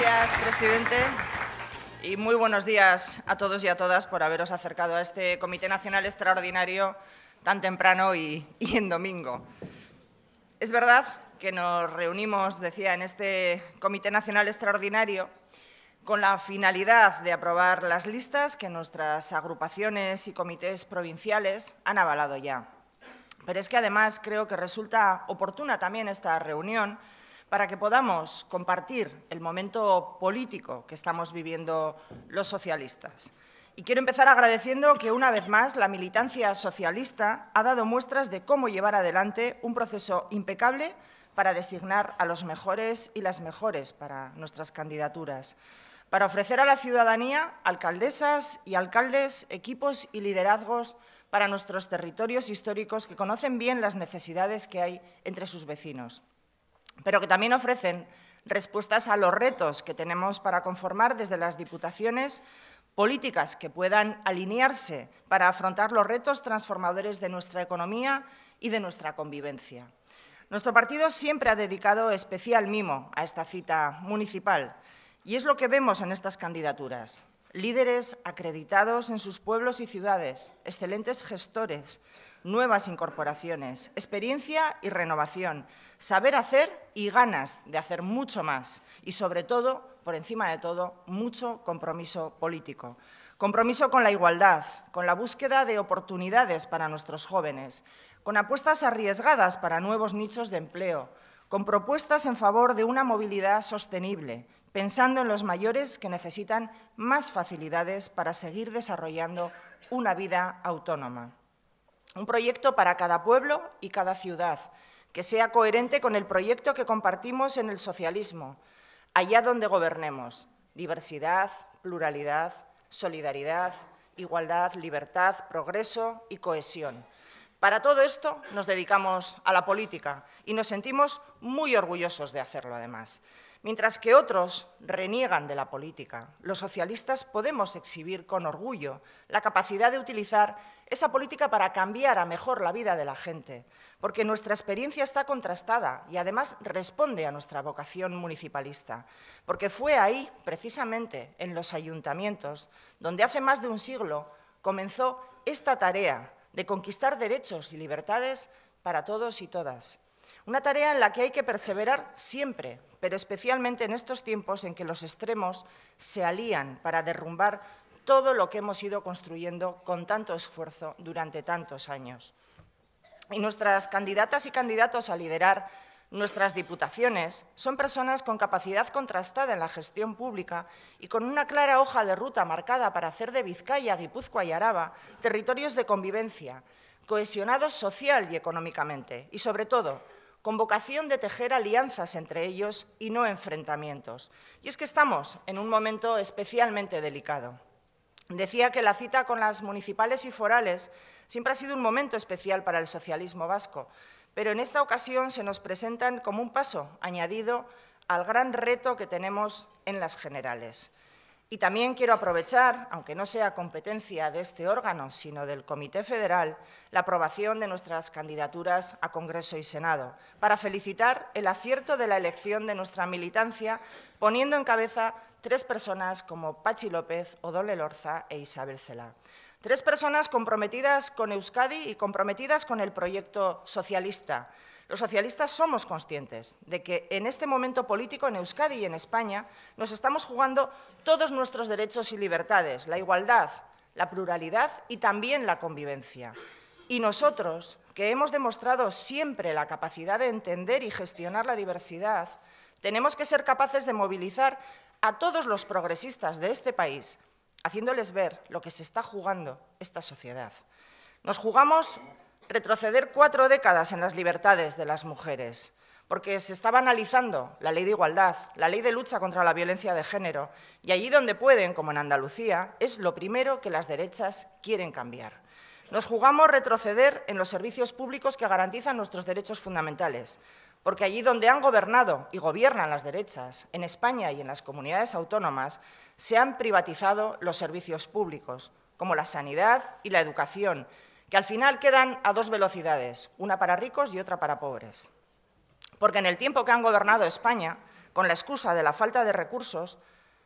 Gracias, presidente. Y muy buenos días a todos y a todas por haberos acercado a este Comité Nacional Extraordinario tan temprano y, y en domingo. Es verdad que nos reunimos, decía, en este Comité Nacional Extraordinario con la finalidad de aprobar las listas que nuestras agrupaciones y comités provinciales han avalado ya. Pero es que además creo que resulta oportuna también esta reunión para que podamos compartir el momento político que estamos viviendo los socialistas. Y quiero empezar agradeciendo que, una vez más, la militancia socialista ha dado muestras de cómo llevar adelante un proceso impecable para designar a los mejores y las mejores para nuestras candidaturas, para ofrecer a la ciudadanía alcaldesas y alcaldes, equipos y liderazgos para nuestros territorios históricos que conocen bien las necesidades que hay entre sus vecinos pero que también ofrecen respuestas a los retos que tenemos para conformar desde las diputaciones políticas que puedan alinearse para afrontar los retos transformadores de nuestra economía y de nuestra convivencia. Nuestro partido siempre ha dedicado especial mimo a esta cita municipal y es lo que vemos en estas candidaturas. Líderes acreditados en sus pueblos y ciudades, excelentes gestores, nuevas incorporaciones, experiencia y renovación, saber hacer y ganas de hacer mucho más y, sobre todo, por encima de todo, mucho compromiso político. Compromiso con la igualdad, con la búsqueda de oportunidades para nuestros jóvenes, con apuestas arriesgadas para nuevos nichos de empleo, con propuestas en favor de una movilidad sostenible, pensando en los mayores que necesitan más facilidades para seguir desarrollando una vida autónoma. Un proyecto para cada pueblo y cada ciudad, que sea coherente con el proyecto que compartimos en el socialismo, allá donde gobernemos. Diversidad, pluralidad, solidaridad, igualdad, libertad, progreso y cohesión. Para todo esto nos dedicamos a la política y nos sentimos muy orgullosos de hacerlo, además. Mientras que otros reniegan de la política, los socialistas podemos exhibir con orgullo la capacidad de utilizar esa política para cambiar a mejor la vida de la gente, porque nuestra experiencia está contrastada y además responde a nuestra vocación municipalista, porque fue ahí, precisamente, en los ayuntamientos, donde hace más de un siglo comenzó esta tarea de conquistar derechos y libertades para todos y todas. Una tarea en la que hay que perseverar siempre, pero especialmente en estos tiempos en que los extremos se alían para derrumbar todo lo que hemos ido construyendo con tanto esfuerzo durante tantos años. Y nuestras candidatas y candidatos a liderar nuestras diputaciones son personas con capacidad contrastada en la gestión pública y con una clara hoja de ruta marcada para hacer de Vizcaya, Guipúzcoa y Araba territorios de convivencia, cohesionados social y económicamente, y sobre todo, con vocación de tejer alianzas entre ellos y no enfrentamientos. Y es que estamos en un momento especialmente delicado decía que la cita con las municipales y forales siempre ha sido un momento especial para el socialismo vasco, pero en esta ocasión se nos presentan como un paso añadido al gran reto que tenemos en las generales. Y también quiero aprovechar, aunque no sea competencia de este órgano, sino del Comité Federal, la aprobación de nuestras candidaturas a Congreso y Senado, para felicitar el acierto de la elección de nuestra militancia, poniendo en cabeza tres personas como Pachi López, Odole Lorza e Isabel Cela. Tres personas comprometidas con Euskadi y comprometidas con el proyecto socialista, los socialistas somos conscientes de que en este momento político en Euskadi y en España nos estamos jugando todos nuestros derechos y libertades, la igualdad, la pluralidad y también la convivencia. Y nosotros, que hemos demostrado siempre la capacidad de entender y gestionar la diversidad, tenemos que ser capaces de movilizar a todos los progresistas de este país, haciéndoles ver lo que se está jugando esta sociedad. Nos jugamos retroceder cuatro décadas en las libertades de las mujeres, porque se estaba analizando la ley de igualdad, la ley de lucha contra la violencia de género, y allí donde pueden, como en Andalucía, es lo primero que las derechas quieren cambiar. Nos jugamos retroceder en los servicios públicos que garantizan nuestros derechos fundamentales, porque allí donde han gobernado y gobiernan las derechas, en España y en las comunidades autónomas, se han privatizado los servicios públicos, como la sanidad y la educación, que al final quedan a dos velocidades, una para ricos y otra para pobres. Porque en el tiempo que han gobernado España, con la excusa de la falta de recursos,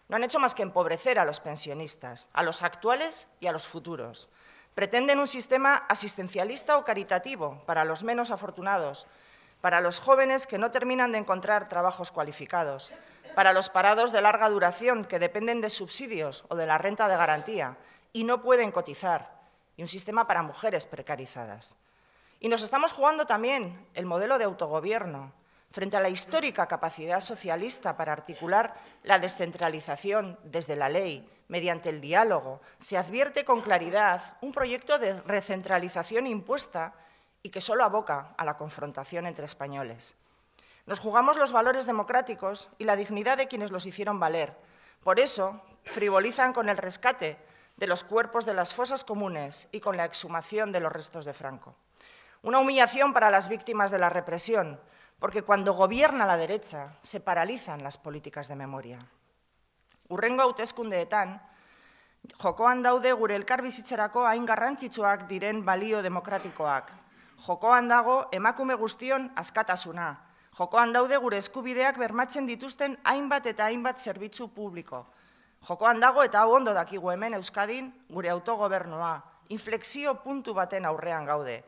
no han hecho más que empobrecer a los pensionistas, a los actuales y a los futuros. Pretenden un sistema asistencialista o caritativo para los menos afortunados, para los jóvenes que no terminan de encontrar trabajos cualificados, para los parados de larga duración que dependen de subsidios o de la renta de garantía y no pueden cotizar, y un sistema para mujeres precarizadas. Y nos estamos jugando también el modelo de autogobierno frente a la histórica capacidad socialista para articular la descentralización desde la ley, mediante el diálogo, se advierte con claridad un proyecto de recentralización impuesta y que solo aboca a la confrontación entre españoles. Nos jugamos los valores democráticos y la dignidad de quienes los hicieron valer. Por eso frivolizan con el rescate de los cuerpos de las fosas comunes y con la exhumación de los restos de Franco. Una humillación para las víctimas de la represión, porque cuando gobierna la derecha se paralizan las políticas de memoria. Urrengo hauteskundeetan, jokoan daude gure elkarbizitzerako hain garrantzitsuak diren balio demokratikoak. Jokoan dago emakume guztion askatasuna. Jokoan daude gure eskubideak bermatzen dituzten hainbat eta hainbat zerbitzu publiko. Jokoan dago eta hau ondo dakigu hemen Euskadin gure autogobernoa, inflexio puntu baten aurrean gaude.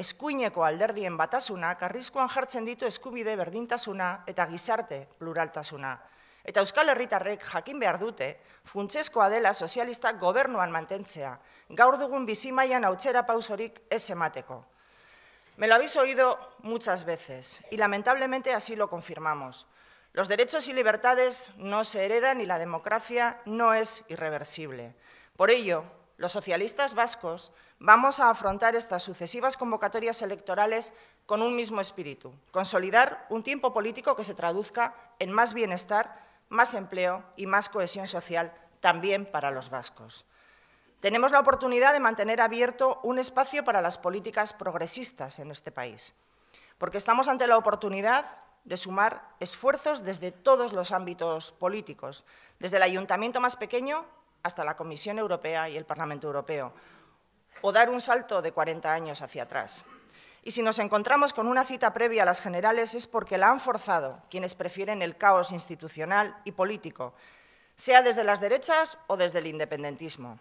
Eskuineko alderdien batasuna, karrizkoan jartzen ditu eskubide berdintasuna eta gizarte pluraltasuna. Eta Euskal Herritarrek jakin behar dute, funtsezkoa dela sozialistak gobernuan mantentzea, gaur dugun bizimaian hautsera pausorik ez emateko. Me lo habéis oído muchas veces y lamentablemente así lo confirmamos. Los derechos y libertades no se heredan y la democracia no es irreversible. Por ello, los socialistas vascos vamos a afrontar estas sucesivas convocatorias electorales con un mismo espíritu, consolidar un tiempo político que se traduzca en más bienestar, más empleo y más cohesión social también para los vascos. Tenemos la oportunidad de mantener abierto un espacio para las políticas progresistas en este país, porque estamos ante la oportunidad de sumar esfuerzos desde todos los ámbitos políticos, desde el ayuntamiento más pequeño hasta la Comisión Europea y el Parlamento Europeo, o dar un salto de 40 años hacia atrás. Y si nos encontramos con una cita previa a las generales es porque la han forzado quienes prefieren el caos institucional y político, sea desde las derechas o desde el independentismo.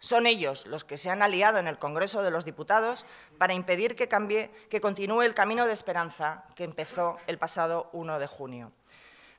Son ellos los que se han aliado en el Congreso de los Diputados para impedir que, continúe el camino de esperanza que empezó el pasado 1 de junio.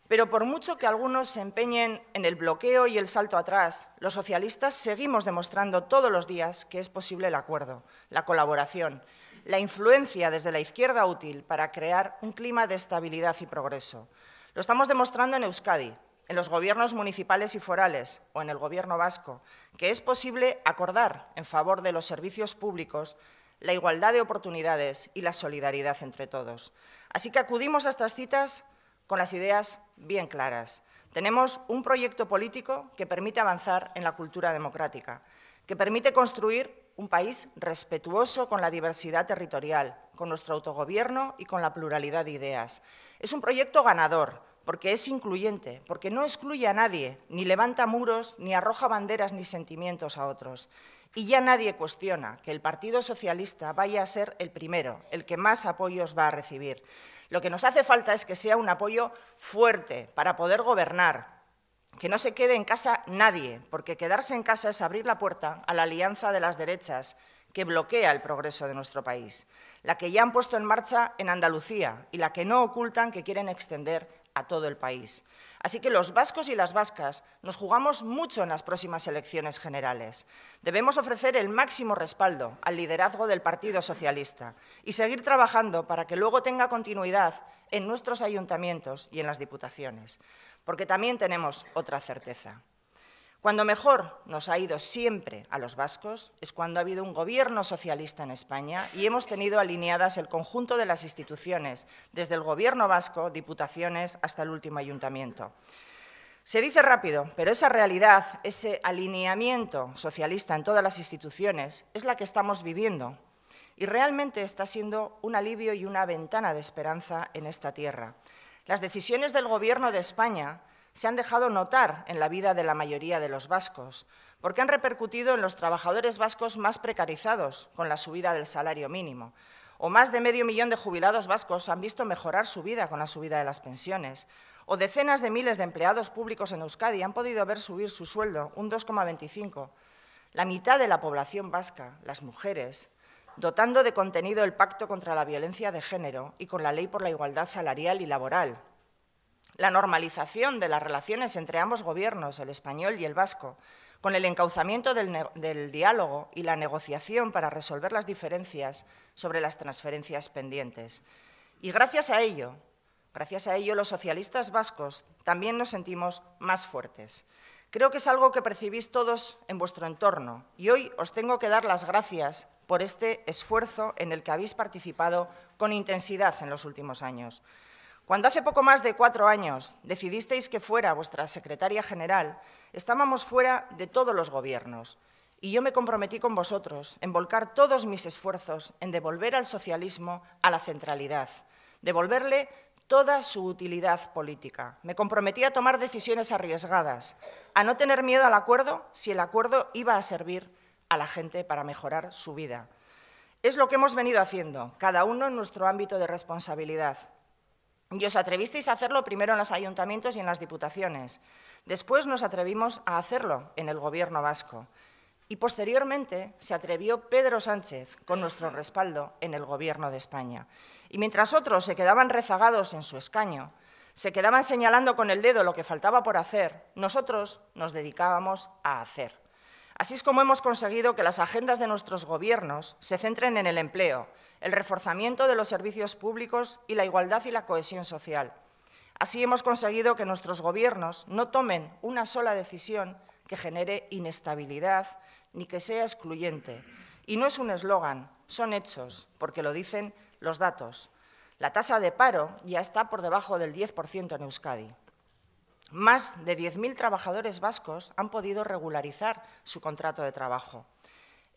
Pero por mucho que algunos se empeñen en el bloqueo y el salto atrás, los socialistas seguimos demostrando todos los días que es posible el acuerdo, la colaboración, la influencia desde la izquierda útil para crear un clima de estabilidad y progreso. Lo estamos demostrando en Euskadi, en los gobiernos municipales y forales o en el gobierno vasco, que es posible acordar en favor de los servicios públicos la igualdad de oportunidades y la solidaridad entre todos. Así que acudimos a estas citas con las ideas bien claras. Tenemos un proyecto político que permite avanzar en la cultura democrática, que permite construir un país respetuoso con la diversidad territorial, con nuestro autogobierno y con la pluralidad de ideas. Es un proyecto ganador porque es incluyente, porque no excluye a nadie, ni levanta muros, ni arroja banderas ni sentimientos a otros. Y ya nadie cuestiona que el Partido Socialista vaya a ser el primero, el que más apoyos va a recibir. Lo que nos hace falta es que sea un apoyo fuerte para poder gobernar, que no se quede en casa nadie, porque quedarse en casa es abrir la puerta a la alianza de las derechas que bloquea el progreso de nuestro país, la que ya han puesto en marcha en Andalucía y la que no ocultan que quieren extender todo el país. Así que los vascos y las vascas nos jugamos mucho en las próximas elecciones generales. Debemos ofrecer el máximo respaldo al liderazgo del Partido Socialista y seguir trabajando para que luego tenga continuidad en nuestros ayuntamientos y en las diputaciones, porque también tenemos otra certeza. Cuando mejor nos ha ido siempre a los vascos es cuando ha habido un gobierno socialista en España y hemos tenido alineadas el conjunto de las instituciones, desde el gobierno vasco, diputaciones, hasta el último ayuntamiento. Se dice rápido, pero esa realidad, ese alineamiento socialista en todas las instituciones es la que estamos viviendo y realmente está siendo un alivio y una ventana de esperanza en esta tierra. Las decisiones del Gobierno de España se han dejado notar en la vida de la mayoría de los vascos, porque han repercutido en los trabajadores vascos más precarizados con la subida del salario mínimo, o más de medio millón de jubilados vascos han visto mejorar su vida con la subida de las pensiones, o decenas de miles de empleados públicos en Euskadi han podido ver subir su sueldo un 2,25. La mitad de la población vasca, las mujeres, dotando de contenido el Pacto contra la Violencia de Género y con la Ley por la Igualdad Salarial y Laboral, la normalización de las relaciones entre ambos gobiernos, el español y el vasco, con el encauzamiento del, diálogo y la negociación para resolver las diferencias sobre las transferencias pendientes. Y gracias a ello, gracias a ello los socialistas vascos también nos sentimos más fuertes. Creo que es algo que percibís todos en vuestro entorno y hoy os tengo que dar las gracias por este esfuerzo en el que habéis participado con intensidad en los últimos años. Cuando hace poco más de cuatro años decidisteis que fuera vuestra secretaria general, estábamos fuera de todos los gobiernos y yo me comprometí con vosotros en volcar todos mis esfuerzos en devolver al socialismo a la centralidad, devolverle toda su utilidad política. Me comprometí a tomar decisiones arriesgadas, a no tener miedo al acuerdo si el acuerdo iba a servir a la gente para mejorar su vida. Es lo que hemos venido haciendo, cada uno en nuestro ámbito de responsabilidad. Y os atrevisteis a hacerlo primero en los ayuntamientos y en las diputaciones. Después nos atrevimos a hacerlo en el Gobierno vasco. Y posteriormente se atrevió Pedro Sánchez, con nuestro respaldo, en el Gobierno de España. Y mientras otros se quedaban rezagados en su escaño, se quedaban señalando con el dedo lo que faltaba por hacer, nosotros nos dedicábamos a hacer. Así es como hemos conseguido que las agendas de nuestros gobiernos se centren en el empleo, el reforzamiento de los servicios públicos y la igualdad y la cohesión social. Así hemos conseguido que nuestros gobiernos no tomen una sola decisión que genere inestabilidad ni que sea excluyente. Y no es un eslogan, son hechos, porque lo dicen los datos. La tasa de paro ya está por debajo del 10% en Euskadi. Más de 10.000 trabajadores vascos han podido regularizar su contrato de trabajo.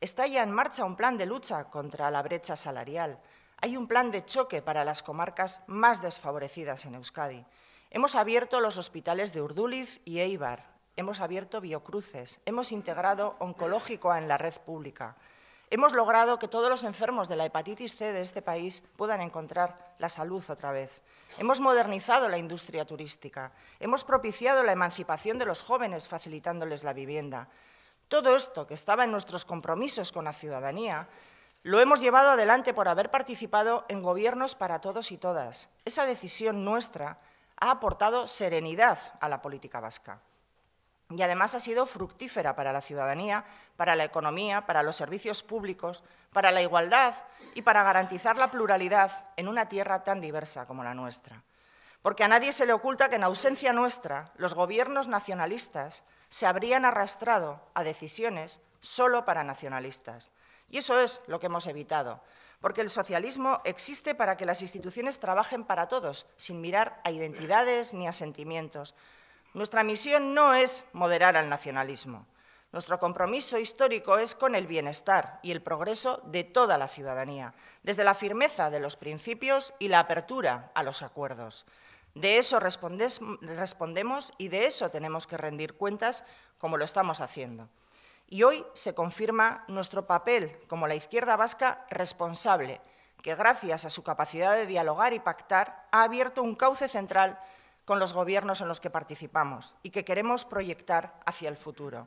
Está ya en marcha un plan de lucha contra la brecha salarial. Hay un plan de choque para las comarcas más desfavorecidas en Euskadi. Hemos abierto los hospitales de Urduliz y Eibar. Hemos abierto biocruces. Hemos integrado oncológico en la red pública. Hemos logrado que todos los enfermos de la hepatitis C de este país puedan encontrar la salud otra vez. Hemos modernizado la industria turística, hemos propiciado la emancipación de los jóvenes facilitándoles la vivienda. Todo esto, que estaba en nuestros compromisos con la ciudadanía, lo hemos llevado adelante por haber participado en gobiernos para todos y todas. Esa decisión nuestra ha aportado serenidad a la política vasca y además ha sido fructífera para la ciudadanía, para la economía, para los servicios públicos, para la igualdad y para garantizar la pluralidad en una tierra tan diversa como la nuestra. Porque a nadie se le oculta que en ausencia nuestra los gobiernos nacionalistas se habrían arrastrado a decisiones solo para nacionalistas. Y eso es lo que hemos evitado, porque el socialismo existe para que las instituciones trabajen para todos, sin mirar a identidades ni a sentimientos, nuestra misión no es moderar al nacionalismo. Nuestro compromiso histórico es con el bienestar y el progreso de toda la ciudadanía, desde la firmeza de los principios y la apertura a los acuerdos. De eso respondemos y de eso tenemos que rendir cuentas como lo estamos haciendo. Y hoy se confirma nuestro papel como la izquierda vasca responsable, que gracias a su capacidad de dialogar y pactar ha abierto un cauce central con los gobiernos en los que participamos y que queremos proyectar hacia el futuro.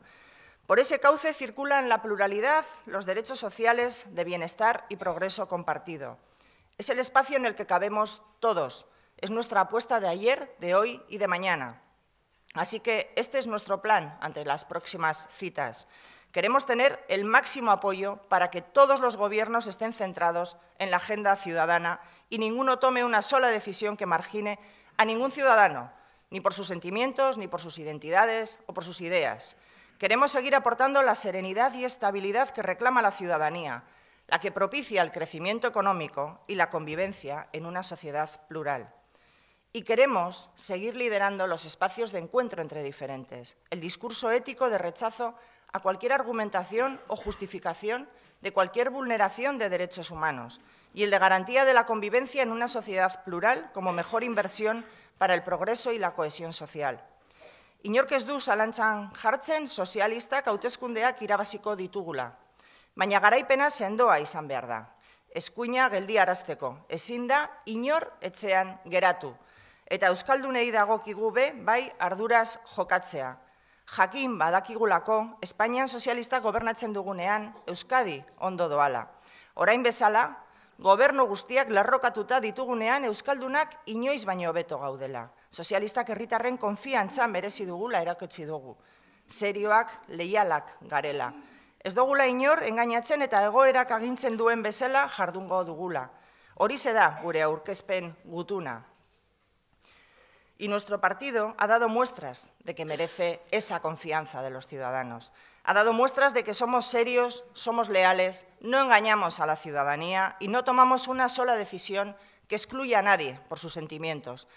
Por ese cauce circulan la pluralidad, los derechos sociales de bienestar y progreso compartido. Es el espacio en el que cabemos todos. Es nuestra apuesta de ayer, de hoy y de mañana. Así que este es nuestro plan ante las próximas citas. Queremos tener el máximo apoyo para que todos los gobiernos estén centrados en la agenda ciudadana y ninguno tome una sola decisión que margine a ningún ciudadano, ni por sus sentimientos, ni por sus identidades o por sus ideas. Queremos seguir aportando la serenidad y estabilidad que reclama la ciudadanía, la que propicia el crecimiento económico y la convivencia en una sociedad plural. Y queremos seguir liderando los espacios de encuentro entre diferentes, el discurso ético de rechazo a cualquier argumentación o justificación de cualquier vulneración de derechos humanos, y el de garantía de la convivencia en una sociedad plural como mejor inversión para el progreso y la cohesión social. Inork ez du zalantzan jartzen sozialistak hautezkundeak irabaziko ditugula, baina garaipena sendoa izan behar da. Eskuina geldi arazteko, ezin da inor etxean geratu. Eta Euskaldunei dago kigu be, bai arduraz jokatzea. Jakin badakigulako, Espainian sozialista gobernatzen dugunean, Euskadi ondo doala. Orain bezala, gobernu guztiak larrokatuta ditugunean euskaldunak inoiz baino beto gaudela. Sozialistak herritarren konfiantza merezi dugula erakutsi dugu. Serioak leialak garela. Ez dugula inor, engainatzen eta egoerak agintzen duen bezala jardungo dugula. Hori zeda gure aurkezpen gutuna. Y nuestro partido ha dado muestras de que merece esa confianza de los ciudadanos. Ha dado muestras de que somos serios, somos leales, no engañamos a la ciudadanía y no tomamos una sola decisión que excluya a nadie por sus sentimientos.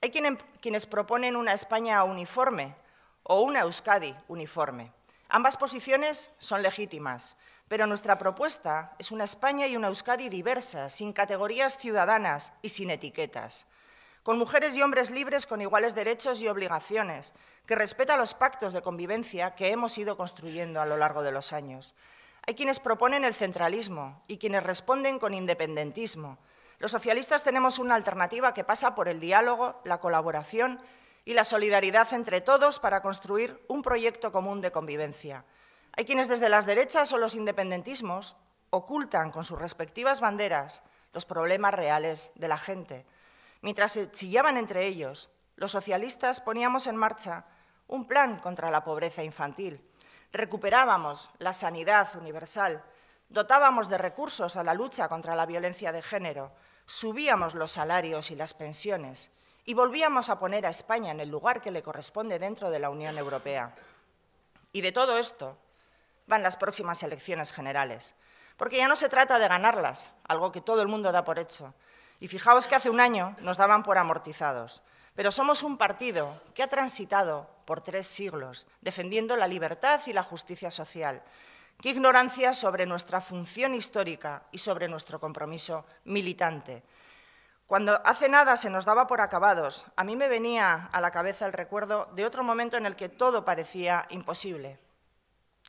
Hay quienes proponen una España uniforme o una Euskadi uniforme. Ambas posiciones son legítimas, pero nuestra propuesta es una España y una Euskadi diversas, sin categorías ciudadanas y sin etiquetas con mujeres y hombres libres con iguales derechos y obligaciones, que respeta los pactos de convivencia que hemos ido construyendo a lo largo de los años. Hay quienes proponen el centralismo y quienes responden con independentismo. Los socialistas tenemos una alternativa que pasa por el diálogo, la colaboración y la solidaridad entre todos para construir un proyecto común de convivencia. Hay quienes desde las derechas o los independentismos ocultan con sus respectivas banderas los problemas reales de la gente. Mientras se chillaban entre ellos, los socialistas poníamos en marcha un plan contra la pobreza infantil. Recuperábamos la sanidad universal, dotábamos de recursos a la lucha contra la violencia de género, subíamos los salarios y las pensiones y volvíamos a poner a España en el lugar que le corresponde dentro de la Unión Europea. Y de todo esto van las próximas elecciones generales, porque ya no se trata de ganarlas, algo que todo el mundo da por hecho, y fijaos que hace un año nos daban por amortizados, pero somos un partido que ha transitado por tres siglos defendiendo la libertad y la justicia social. Qué ignorancia sobre nuestra función histórica y sobre nuestro compromiso militante. Cuando hace nada se nos daba por acabados, a mí me venía a la cabeza el recuerdo de otro momento en el que todo parecía imposible.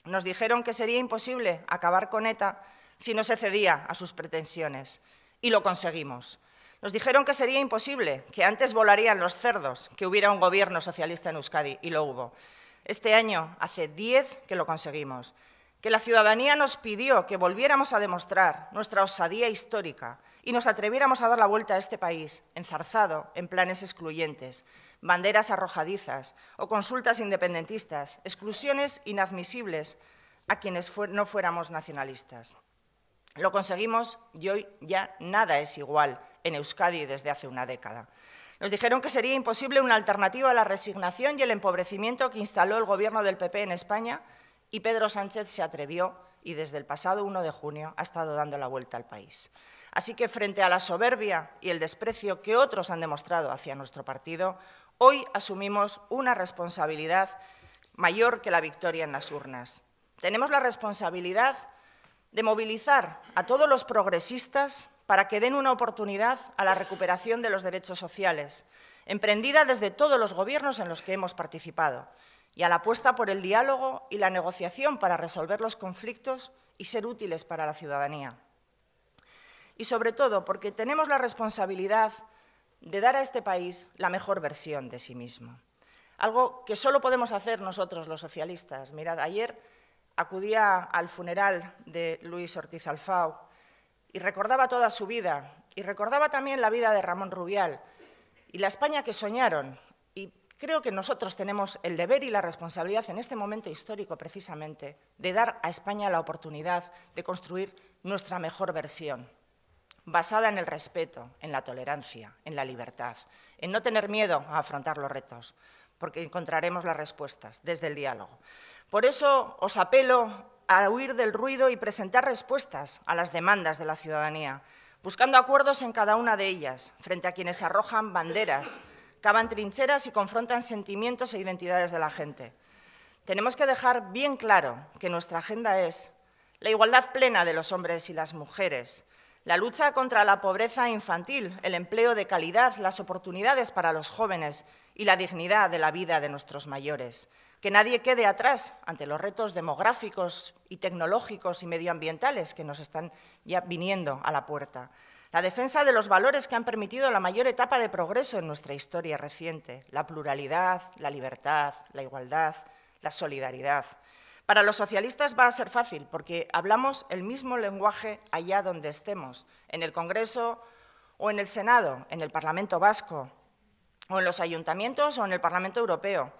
Nos dijeron que sería imposible acabar con ETA si no se cedía a sus pretensiones. Y lo conseguimos. Nos dijeron que sería imposible, que antes volarían los cerdos, que hubiera un gobierno socialista en Euskadi, y lo hubo. Este año, hace diez, que lo conseguimos, que la ciudadanía nos pidió que volviéramos a demostrar nuestra osadía histórica y nos atreviéramos a dar la vuelta a este país, enzarzado en planes excluyentes, banderas arrojadizas o consultas independentistas, exclusiones inadmisibles a quienes no fuéramos nacionalistas. Lo conseguimos y hoy ya nada es igual en Euskadi desde hace una década. Nos dijeron que sería imposible una alternativa a la resignación y el empobrecimiento que instaló el gobierno del PP en España y Pedro Sánchez se atrevió y desde el pasado 1 de junio ha estado dando la vuelta al país. Así que frente a la soberbia y el desprecio que otros han demostrado hacia nuestro partido, hoy asumimos una responsabilidad mayor que la victoria en las urnas. Tenemos la responsabilidad de movilizar a todos los progresistas para que den una oportunidad a la recuperación de los derechos sociales, emprendida desde todos los gobiernos en los que hemos participado, y a la apuesta por el diálogo y la negociación para resolver los conflictos y ser útiles para la ciudadanía. Y sobre todo porque tenemos la responsabilidad de dar a este país la mejor versión de sí mismo. Algo que solo podemos hacer nosotros los socialistas. Mirad, ayer acudía al funeral de Luis Ortiz Alfau y recordaba toda su vida y recordaba también la vida de Ramón Rubial y la España que soñaron. Y creo que nosotros tenemos el deber y la responsabilidad en este momento histórico precisamente de dar a España la oportunidad de construir nuestra mejor versión basada en el respeto, en la tolerancia, en la libertad, en no tener miedo a afrontar los retos, porque encontraremos las respuestas desde el diálogo. Por eso os apelo a huir del ruido y presentar respuestas a las demandas de la ciudadanía, buscando acuerdos en cada una de ellas, frente a quienes arrojan banderas, cavan trincheras y confrontan sentimientos e identidades de la gente. Tenemos que dejar bien claro que nuestra agenda es la igualdad plena de los hombres y las mujeres, la lucha contra la pobreza infantil, el empleo de calidad, las oportunidades para los jóvenes y la dignidad de la vida de nuestros mayores, que nadie quede atrás ante los retos demográficos y tecnológicos y medioambientales que nos están ya viniendo a la puerta. La defensa de los valores que han permitido la mayor etapa de progreso en nuestra historia reciente, la pluralidad, la libertad, la igualdad, la solidaridad. Para los socialistas va a ser fácil, porque hablamos el mismo lenguaje allá donde estemos, en el Congreso o en el Senado, en el Parlamento vasco, o en los ayuntamientos o en el Parlamento Europeo.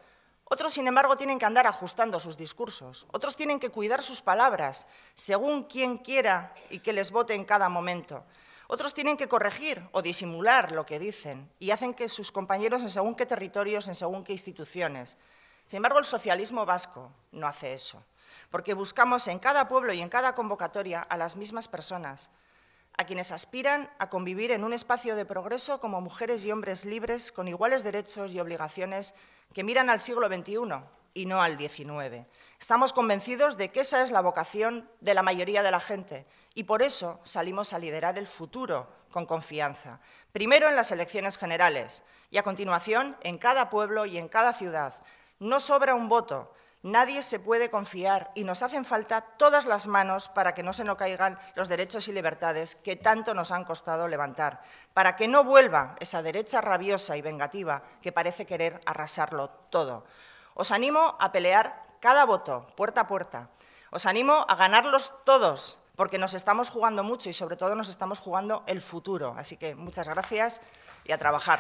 Otros, sin embargo, tienen que andar ajustando sus discursos. Otros tienen que cuidar sus palabras, según quien quiera y que les vote en cada momento. Otros tienen que corregir o disimular lo que dicen y hacen que sus compañeros en según qué territorios, en según qué instituciones. Sin embargo, el socialismo vasco no hace eso, porque buscamos en cada pueblo y en cada convocatoria a las mismas personas, a quienes aspiran a convivir en un espacio de progreso como mujeres y hombres libres con iguales derechos y obligaciones que miran al siglo XXI y no al XIX. Estamos convencidos de que esa es la vocación de la mayoría de la gente y por eso salimos a liderar el futuro con confianza, primero en las elecciones generales y a continuación en cada pueblo y en cada ciudad. No sobra un voto, Nadie se puede confiar y nos hacen falta todas las manos para que no se nos caigan los derechos y libertades que tanto nos han costado levantar, para que no vuelva esa derecha rabiosa y vengativa que parece querer arrasarlo todo. Os animo a pelear cada voto, puerta a puerta. Os animo a ganarlos todos, porque nos estamos jugando mucho y sobre todo nos estamos jugando el futuro. Así que muchas gracias y a trabajar.